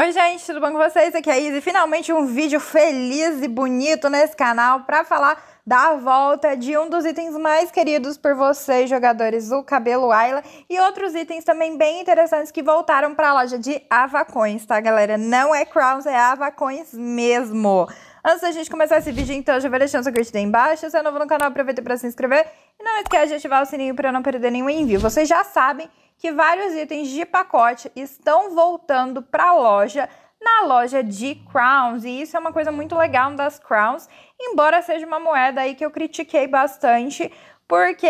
Oi gente, tudo bom com vocês? Aqui é a Izzy. Finalmente um vídeo feliz e bonito nesse canal para falar da volta de um dos itens mais queridos por vocês, jogadores, o cabelo Ayla, e outros itens também bem interessantes que voltaram para a loja de Avacões, tá galera? Não é Crowns, é Avacões mesmo. Antes da gente começar esse vídeo, então, já vai deixando seu curtida aí embaixo, se é novo no canal, aproveita para se inscrever e não esquece de ativar o sininho para não perder nenhum envio. Vocês já sabem que vários itens de pacote estão voltando para a loja na loja de crowns, e isso é uma coisa muito legal das crowns, embora seja uma moeda aí que eu critiquei bastante, porque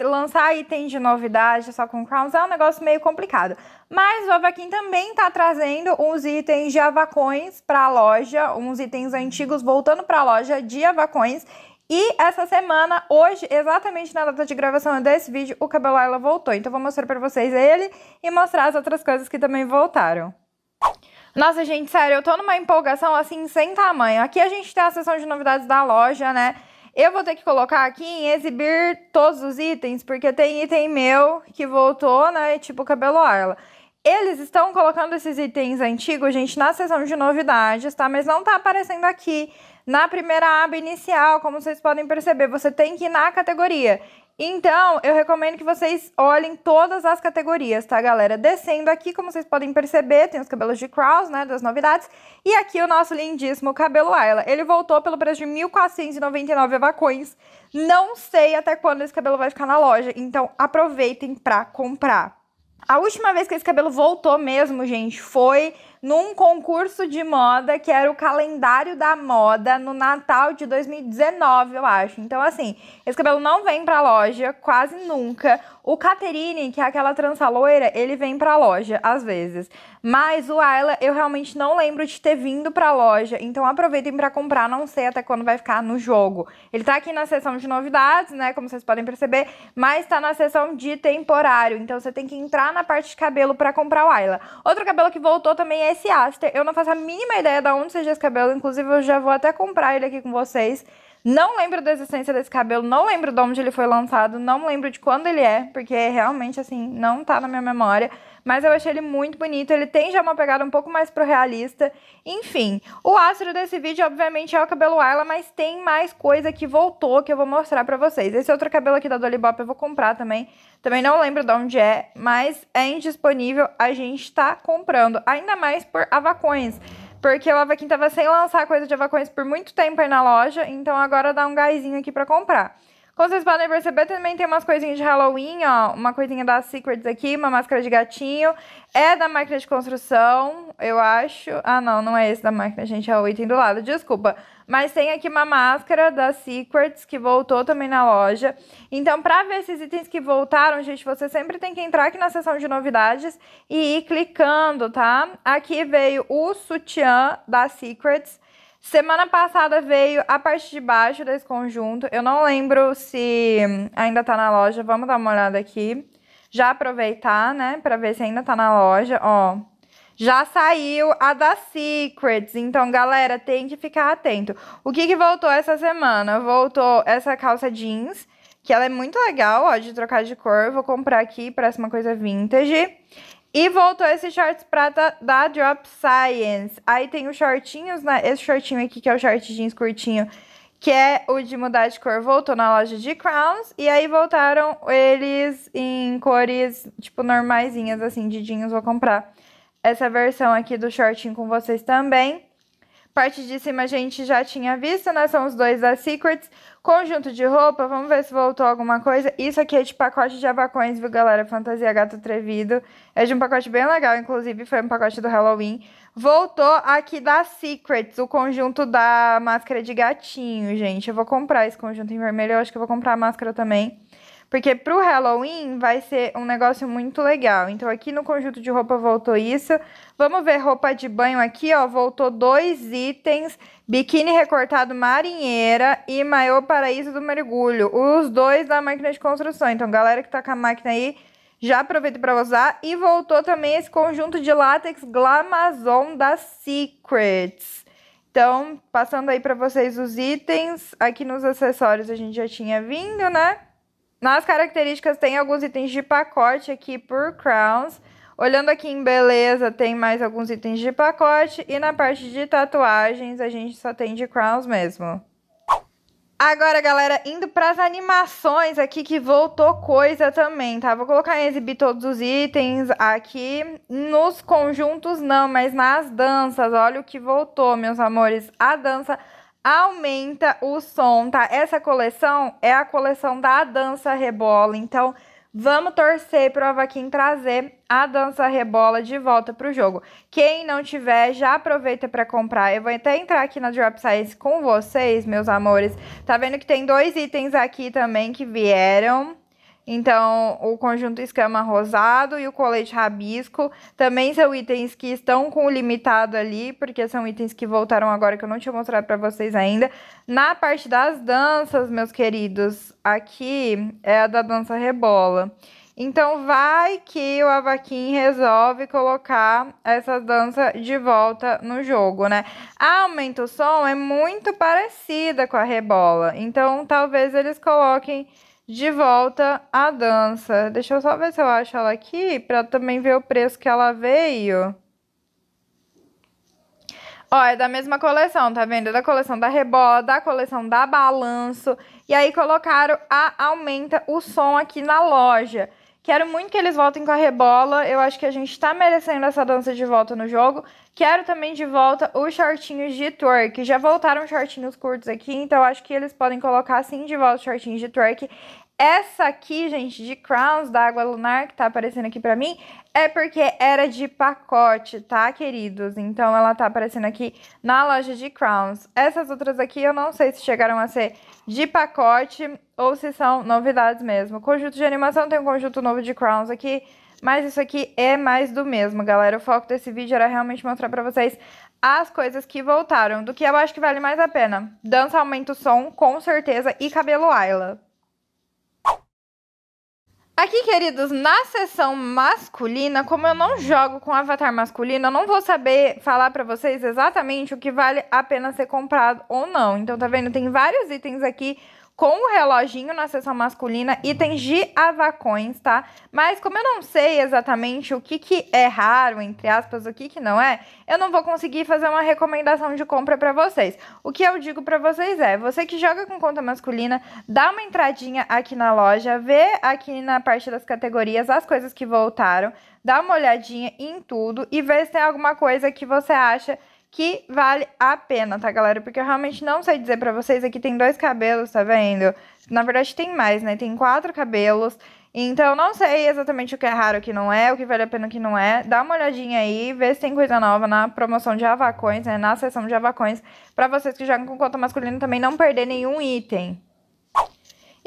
lançar item de novidade só com crowns é um negócio meio complicado. Mas o avakin também está trazendo uns itens de avacões para a loja, uns itens antigos voltando para a loja de avacões. E essa semana, hoje, exatamente na data de gravação desse vídeo, o cabelo Ayla voltou. Então vou mostrar pra vocês ele e mostrar as outras coisas que também voltaram. Nossa, gente, sério, eu tô numa empolgação assim sem tamanho. Aqui a gente tem a sessão de novidades da loja, né? Eu vou ter que colocar aqui em exibir todos os itens, porque tem item meu que voltou, né? Tipo o cabelo Arla. Eles estão colocando esses itens antigos, gente, na seção de novidades, tá? Mas não tá aparecendo aqui na primeira aba inicial, como vocês podem perceber. Você tem que ir na categoria. Então, eu recomendo que vocês olhem todas as categorias, tá, galera? Descendo aqui, como vocês podem perceber, tem os cabelos de Kraus, né, das novidades. E aqui o nosso lindíssimo cabelo Ayla. Ele voltou pelo preço de 1.499 evacões. Não sei até quando esse cabelo vai ficar na loja, então aproveitem pra comprar. A última vez que esse cabelo voltou mesmo, gente, foi num concurso de moda que era o calendário da moda no Natal de 2019, eu acho. Então, assim, esse cabelo não vem pra loja quase nunca. O Caterine, que é aquela trança loira, ele vem pra loja às vezes. Mas o Ayla, eu realmente não lembro de ter vindo pra loja. Então, aproveitem para comprar, não sei até quando vai ficar no jogo. Ele tá aqui na seção de novidades, né, como vocês podem perceber, mas tá na seção de temporário. Então, você tem que entrar na parte de cabelo para comprar o Ayla. Outro cabelo que voltou também é esse Aster. Eu não faço a mínima ideia de onde seja esse cabelo, inclusive eu já vou até comprar ele aqui com vocês. Não lembro da existência desse cabelo, não lembro de onde ele foi lançado, não lembro de quando ele é, porque realmente, assim, não tá na minha memória. Mas eu achei ele muito bonito, ele tem já uma pegada um pouco mais pro realista. Enfim, o astro desse vídeo, obviamente, é o cabelo Isla, mas tem mais coisa que voltou que eu vou mostrar pra vocês. Esse outro cabelo aqui da Dolly Bop eu vou comprar também, também não lembro de onde é, mas é indisponível, a gente tá comprando, ainda mais por avacões. Porque o Avaquim tava sem lançar coisa de Avacões por muito tempo aí na loja, então agora dá um gásinho aqui para comprar. Como vocês podem perceber, também tem umas coisinhas de Halloween, ó. Uma coisinha da Secrets aqui, uma máscara de gatinho. É da máquina de construção, eu acho. Ah, não, não é esse da máquina, gente. É o item do lado, desculpa. Mas tem aqui uma máscara da Secrets, que voltou também na loja. Então, pra ver esses itens que voltaram, gente, você sempre tem que entrar aqui na seção de novidades e ir clicando, tá? Aqui veio o sutiã da Secrets. Semana passada veio a parte de baixo desse conjunto. Eu não lembro se ainda tá na loja. Vamos dar uma olhada aqui. Já aproveitar, né, para ver se ainda tá na loja, ó. Já saiu a da Secrets, então galera, tem que ficar atento. O que que voltou essa semana? Voltou essa calça jeans, que ela é muito legal, ó, de trocar de cor. Eu vou comprar aqui, parece uma coisa vintage. E voltou esse shorts prata da Drop Science. Aí tem os shortinhos, né? Esse shortinho aqui, que é o short jeans curtinho, que é o de mudar de cor, voltou na loja de Crowns. E aí voltaram eles em cores, tipo, normaisinhas, assim, de jeans. Vou comprar essa versão aqui do shortinho com vocês também. Parte cima a gente já tinha visto, né? São os dois da Secrets. Conjunto de roupa, vamos ver se voltou alguma coisa. Isso aqui é de pacote de avacões, viu, galera? Fantasia Gato Atrevido. É de um pacote bem legal, inclusive, foi um pacote do Halloween. Voltou aqui da Secrets, o conjunto da máscara de gatinho, gente. Eu vou comprar esse conjunto em vermelho, eu acho que eu vou comprar a máscara também. Porque pro Halloween vai ser um negócio muito legal. Então aqui no conjunto de roupa voltou isso. Vamos ver roupa de banho aqui, ó. Voltou dois itens. Biquíni recortado marinheira e maiô paraíso do mergulho. Os dois da máquina de construção. Então galera que tá com a máquina aí, já aproveita para usar. E voltou também esse conjunto de látex Glamazon da Secrets. Então, passando aí para vocês os itens. Aqui nos acessórios a gente já tinha vindo, né? Nas características tem alguns itens de pacote aqui por crowns. Olhando aqui em beleza, tem mais alguns itens de pacote. E na parte de tatuagens, a gente só tem de crowns mesmo. Agora, galera, indo para as animações aqui que voltou coisa também, tá? Vou colocar em exibir todos os itens aqui. Nos conjuntos não, mas nas danças, olha o que voltou, meus amores. A dança aumenta o som, tá? Essa coleção é a coleção da dança rebola, então vamos torcer para o Avaquim trazer a dança rebola de volta para o jogo. Quem não tiver, já aproveita para comprar. Eu vou até entrar aqui na Drop size com vocês, meus amores. Tá vendo que tem dois itens aqui também que vieram. Então, o conjunto escama rosado e o colete rabisco também são itens que estão com o limitado ali, porque são itens que voltaram agora que eu não tinha mostrado para vocês ainda. Na parte das danças, meus queridos, aqui é a da dança rebola. Então, vai que o Avaquim resolve colocar essa dança de volta no jogo, né? A Aumenta o Som é muito parecida com a Rebola. Então, talvez eles coloquem de volta à dança. Deixa eu só ver se eu acho ela aqui para também ver o preço que ela veio. Ó, é da mesma coleção, tá vendo? É da coleção da Rebola, da coleção da Balanço. E aí colocaram a Aumenta o Som aqui na loja. Quero muito que eles voltem com a rebola. Eu acho que a gente tá merecendo essa dança de volta no jogo. Quero também de volta os shortinhos de twerk. Já voltaram shortinhos curtos aqui, então acho que eles podem colocar sim de volta os shortinhos de twerk. Essa aqui, gente, de Crowns, da Água Lunar, que tá aparecendo aqui pra mim, é porque era de pacote, tá, queridos? Então, ela tá aparecendo aqui na loja de Crowns. Essas outras aqui, eu não sei se chegaram a ser de pacote ou se são novidades mesmo. Conjunto de animação, tem um conjunto novo de Crowns aqui, mas isso aqui é mais do mesmo, galera. O foco desse vídeo era realmente mostrar pra vocês as coisas que voltaram. Do que eu acho que vale mais a pena. Dança aumenta o som, com certeza, e cabelo Isla Aqui, queridos, na seção masculina, como eu não jogo com avatar masculino, eu não vou saber falar para vocês exatamente o que vale a pena ser comprado ou não. Então, tá vendo? Tem vários itens aqui com o reloginho na sessão masculina, itens de avacões, tá? Mas como eu não sei exatamente o que, que é raro, entre aspas, o que, que não é, eu não vou conseguir fazer uma recomendação de compra para vocês. O que eu digo para vocês é, você que joga com conta masculina, dá uma entradinha aqui na loja, vê aqui na parte das categorias as coisas que voltaram, dá uma olhadinha em tudo e vê se tem alguma coisa que você acha que vale a pena, tá, galera? Porque eu realmente não sei dizer para vocês. Aqui tem dois cabelos, tá vendo? Na verdade, tem mais, né? Tem quatro cabelos. Então, não sei exatamente o que é raro, o que não é, o que vale a pena, o que não é. Dá uma olhadinha aí, vê se tem coisa nova na promoção de avacões, né? Na sessão de avacões, para vocês que jogam com conta masculina também não perder nenhum item.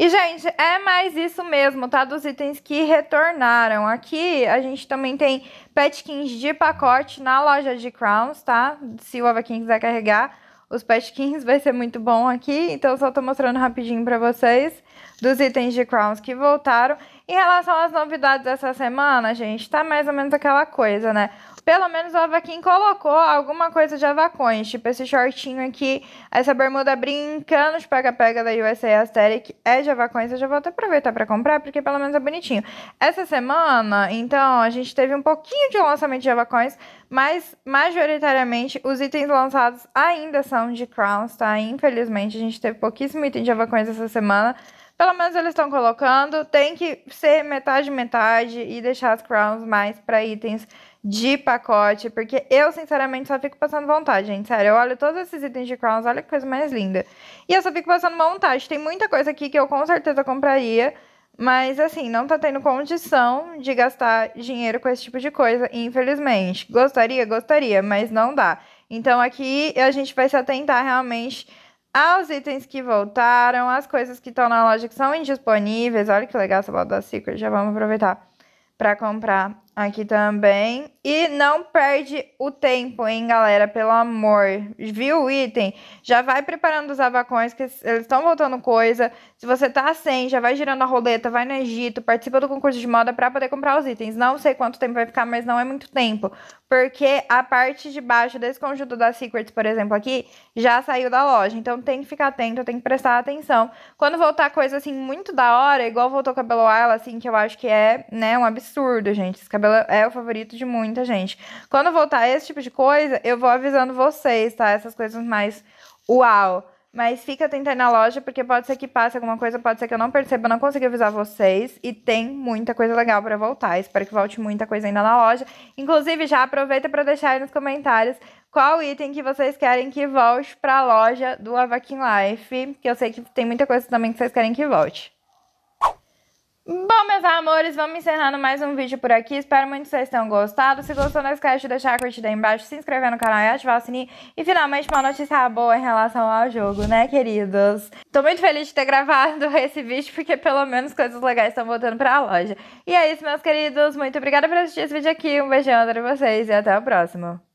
E, gente, é mais isso mesmo, tá? Dos itens que retornaram. Aqui a gente também tem petkins de pacote na loja de crowns, tá? Se o Avaquim quiser carregar os petkins, vai ser muito bom aqui. Então, só tô mostrando rapidinho pra vocês dos itens de crowns que voltaram. Em relação às novidades dessa semana, gente, tá mais ou menos aquela coisa, né? Pelo menos o Avaquim colocou alguma coisa de avacões, tipo esse shortinho aqui, essa bermuda brincando de pega-pega da USA Aesthetic é de avacões, eu já vou até aproveitar para comprar, porque pelo menos é bonitinho. Essa semana, então, a gente teve um pouquinho de lançamento de avacões, mas majoritariamente os itens lançados ainda são de crowns, tá? Infelizmente, a gente teve pouquíssimo item de avacões essa semana, pelo menos eles estão colocando. Tem que ser metade metade e deixar as crowns mais para itens de pacote, porque eu, sinceramente, só fico passando vontade, gente. Sério, eu olho todos esses itens de crowns, olha que coisa mais linda. E eu só fico passando vontade. Tem muita coisa aqui que eu com certeza compraria, mas assim, não tá tendo condição de gastar dinheiro com esse tipo de coisa, infelizmente. Gostaria, gostaria, mas não dá. Então aqui a gente vai se atentar realmente aos itens que voltaram, as coisas que estão na loja que são indisponíveis. Olha que legal essa bota da Secret, já vamos aproveitar para comprar Aqui também. E não perde o tempo, hein, galera? Pelo amor. Viu o item? Já vai preparando os abacões, que eles estão voltando coisa. Se você tá sem, já vai girando a roleta, vai no Egito, participa do concurso de moda para poder comprar os itens. Não sei quanto tempo vai ficar, mas não é muito tempo. Porque a parte de baixo desse conjunto da Secrets, por exemplo, aqui, já saiu da loja. Então tem que ficar atento, tem que prestar atenção. Quando voltar coisa assim muito da hora, igual voltou o cabelo Isla, assim, que eu acho que é, né, um absurdo, gente. Esse cabelo Cabelo é o favorito de muita gente. Quando voltar esse tipo de coisa, eu vou avisando vocês, tá? Essas coisas mais uau. Mas fica atento aí na loja, porque pode ser que passe alguma coisa, pode ser que eu não perceba, eu não consiga avisar vocês. E tem muita coisa legal para voltar. Espero que volte muita coisa ainda na loja. Inclusive, já aproveita para deixar aí nos comentários qual item que vocês querem que volte para a loja do Avakin Life, que eu sei que tem muita coisa também que vocês querem que volte. Bom, meus amores, vamos encerrando mais um vídeo por aqui. Espero muito que vocês tenham gostado. Se gostou, não esquece de deixar a curtida aí embaixo, se inscrever no canal e ativar o sininho. E finalmente, uma notícia boa em relação ao jogo, né, queridos? Tô muito feliz de ter gravado esse vídeo, porque pelo menos coisas legais estão voltando pra loja. E é isso, meus queridos. Muito obrigada por assistir esse vídeo aqui. Um beijão, para vocês e até o próximo.